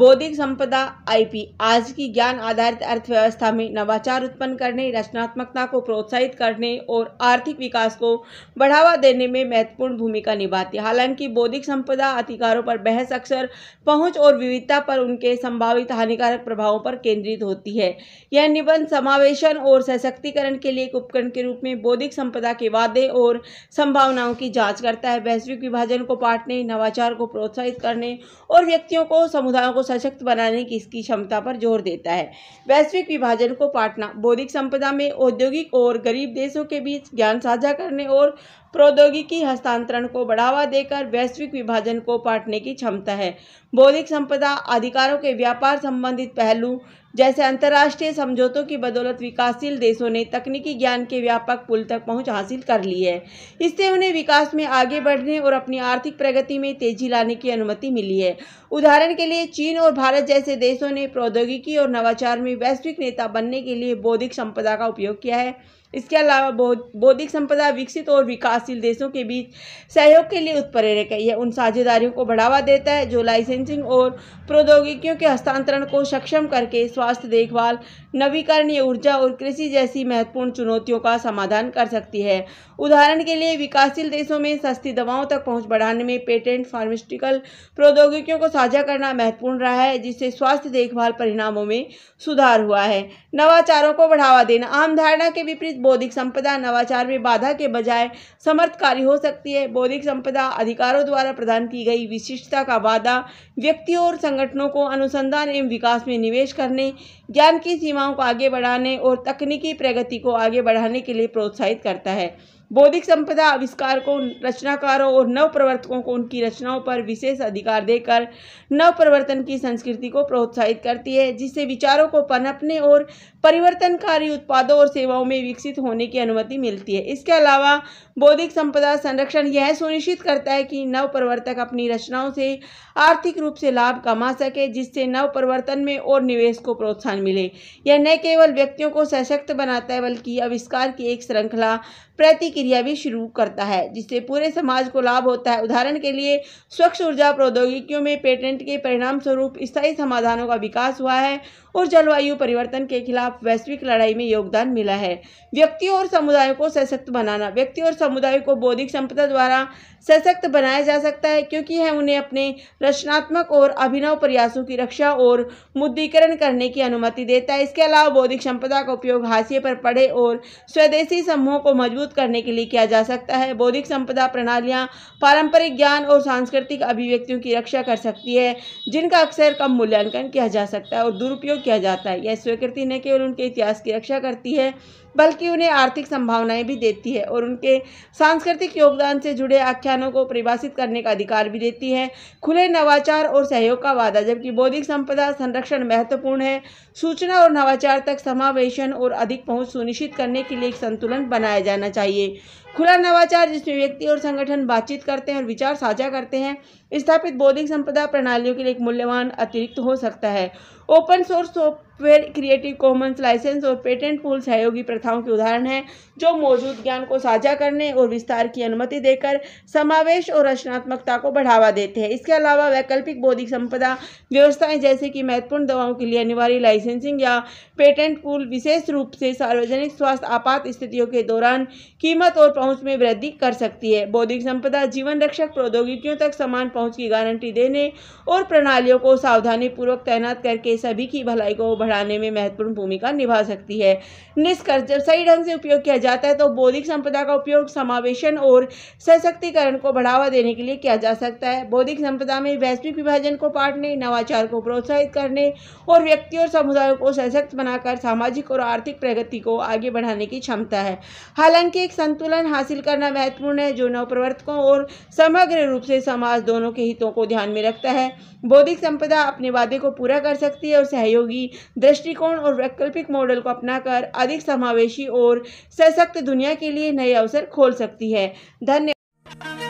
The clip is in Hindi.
बौद्धिक संपदा आईपी आज की ज्ञान आधारित अर्थव्यवस्था में नवाचार उत्पन्न करने रचनात्मकता को प्रोत्साहित करने और आर्थिक विकास को बढ़ावा देने में महत्वपूर्ण भूमिका निभाती है हालांकि बौद्धिक संपदा अधिकारों पर बहस अक्सर पहुंच और विविधता पर उनके संभावित हानिकारक प्रभावों पर केंद्रित होती है यह निबंध समावेशन और सशक्तिकरण के लिए एक उपकरण के रूप में बौद्धिक संपदा के वादे और संभावनाओं की जाँच करता है वैश्विक विभाजन को पाटने नवाचार को प्रोत्साहित करने और व्यक्तियों को समुदायों को सशक्त बनाने की इसकी क्षमता पर जोर देता है वैश्विक विभाजन को पाटना बौद्धिक संपदा में औद्योगिक और गरीब देशों के बीच ज्ञान साझा करने और प्रौद्योगिकी हस्तांतरण को बढ़ावा देकर वैश्विक विभाजन को पाटने की क्षमता है बौद्धिक संपदा अधिकारों के व्यापार संबंधित पहलू जैसे अंतर्राष्ट्रीय समझौतों की बदौलत विकासशील देशों ने तकनीकी ज्ञान के व्यापक पुल तक पहुंच हासिल कर ली है इससे उन्हें विकास में आगे बढ़ने और अपनी आर्थिक प्रगति में तेजी लाने की अनुमति मिली है उदाहरण के लिए चीन और भारत जैसे देशों ने प्रौद्योगिकी और नवाचार में वैश्विक नेता बनने के लिए बौद्धिक संपदा का उपयोग किया है इसके अलावा बौद्धिक संपदा विकसित और विकासशील देशों के बीच सहयोग के लिए उत्प्रेरक है यह उन साझेदारियों को बढ़ावा देता है जो लाइसेंसिंग और प्रौद्योगिकियों के हस्तांतरण को सक्षम करके स्वास्थ्य देखभाल नवीकरणीय ऊर्जा और कृषि जैसी महत्वपूर्ण चुनौतियों का समाधान कर सकती है उदाहरण के लिए विकासशील देशों में सस्ती दवाओं तक पहुंच बढ़ाने में पेटेंट फार्मास्यूटिकल प्रौद्योगिकियों को साझा करना महत्वपूर्ण रहा है जिससे स्वास्थ्य देखभाल परिणामों में सुधार हुआ है नवाचारों को बढ़ावा देना आम धारणा के विपरीत बौद्धिक संपदा नवाचार में बाधा के बजाय समर्थकारी हो सकती है बौद्धिक संपदा अधिकारों द्वारा प्रदान की गई विशिष्टता का वादा व्यक्तियों और संगठनों को अनुसंधान एवं विकास में निवेश करने ज्ञान की सीमा सेवाओं को आगे बढ़ाने और तकनीकी प्रगति को आगे बढ़ाने के लिए प्रोत्साहित करता है बौद्धिक संपदा आविष्कार को रचनाकारों और नवप्रवर्तकों को उनकी रचनाओं पर विशेष अधिकार देकर नवप्रवर्तन की संस्कृति को प्रोत्साहित करती है जिससे विचारों को पनपने और परिवर्तनकारी उत्पादों और सेवाओं में विकसित होने की अनुमति मिलती है इसके अलावा बौद्धिक संपदा संरक्षण यह सुनिश्चित करता है कि नवप्रवर्तक अपनी रचनाओं से आर्थिक रूप से लाभ कमा सके जिससे नवप्रवर्तन में और निवेश को प्रोत्साहन मिले यह न केवल व्यक्तियों को सशक्त बनाता है बल्कि आविष्कार की एक श्रृंखला प्रति क्रिया भी शुरू करता है जिससे पूरे समाज को लाभ होता है उदाहरण के लिए स्वच्छ ऊर्जा प्रौद्योगिकियों में पेटेंट के परिणाम स्वरूप स्थायी समाधानों का विकास हुआ है और जलवायु परिवर्तन के खिलाफ वैश्विक लड़ाई में योगदान मिला है व्यक्तियों और समुदायों को सशक्त बनाना व्यक्ति और समुदाय को बौद्धिक संपदा द्वारा सशक्त बनाया जा सकता है क्योंकि यह उन्हें अपने रचनात्मक और अभिनव प्रयासों की रक्षा और मुद्रीकरण करने की अनुमति देता है इसके अलावा बौद्धिक संपदा का उपयोग हाशिए पर पड़े और स्वदेशी समूहों को मजबूत करने के लिए किया जा सकता है बौद्धिक संपदा प्रणालियाँ पारंपरिक ज्ञान और सांस्कृतिक अभिव्यक्तियों की रक्षा कर सकती है जिनका अक्सर कम मूल्यांकन किया जा सकता है और दुरुपयोग किया जाता है यह स्वीकृति न केवल उनके इतिहास की रक्षा करती है बल्कि उन्हें आर्थिक संभावनाएं भी देती है और उनके सांस्कृतिक योगदान से जुड़े आख्यानों को परिभाषित करने का अधिकार भी देती है खुले नवाचार और सहयोग का वादा जबकि बौद्धिक संपदा संरक्षण महत्वपूर्ण है सूचना और नवाचार तक समावेशन और अधिक पहुँच सुनिश्चित करने के लिए एक संतुलन बनाया जाना चाहिए खुला नवाचार जिसमें व्यक्ति और संगठन बातचीत करते हैं और विचार साझा करते हैं स्थापित बौद्धिक संपदा प्रणालियों के लिए एक मूल्यवान अतिरिक्त हो सकता है open source software creative commons license और पेटेंट पूल सहयोगी प्रथाओं के उदाहरण हैं जो मौजूद ज्ञान को साझा करने और विस्तार की अनुमति देकर समावेश और रचनात्मकता को बढ़ावा देते हैं इसके अलावा वैकल्पिक बौद्धिक संपदा व्यवस्थाएं जैसे कि महत्वपूर्ण दवाओं के लिए अनिवार्य लाइसेंसिंग या पेटेंट पूल विशेष रूप से सार्वजनिक स्वास्थ्य आपात स्थितियों के दौरान कीमत और पहुँच में वृद्धि कर सकती है बौद्धिक संपदा जीवन रक्षक प्रौद्योगिकियों तक समान पहुँच की गारंटी देने और प्रणालियों को सावधानीपूर्वक तैनात करके सभी की भलाई को बढ़ा बढ़ाने में महत्वपूर्ण भूमिका निभा सकती है निष्कर्ष जब सही ढंग से उपयोग किया जाता है तो बौद्धिक संपदा का उपयोग समावेशन और सशक्तिकरण को बढ़ावा देने के लिए किया जा सकता है बौद्धिक संपदा में वैश्विक विभाजन को पाटने नवाचार को प्रोत्साहित करने और व्यक्ति और समुदायों को सशक्त बनाकर सामाजिक और आर्थिक प्रगति को आगे बढ़ाने की क्षमता है हालांकि एक संतुलन हासिल करना महत्वपूर्ण है जो नवप्रवर्तकों और समग्र रूप से समाज दोनों के हितों को ध्यान में रखता है बौद्धिक संपदा अपने वादे को पूरा कर सकती है और सहयोगी दृष्टिकोण और वैकल्पिक मॉडल को अपनाकर अधिक समावेशी और सशक्त दुनिया के लिए नए अवसर खोल सकती है धन्यवाद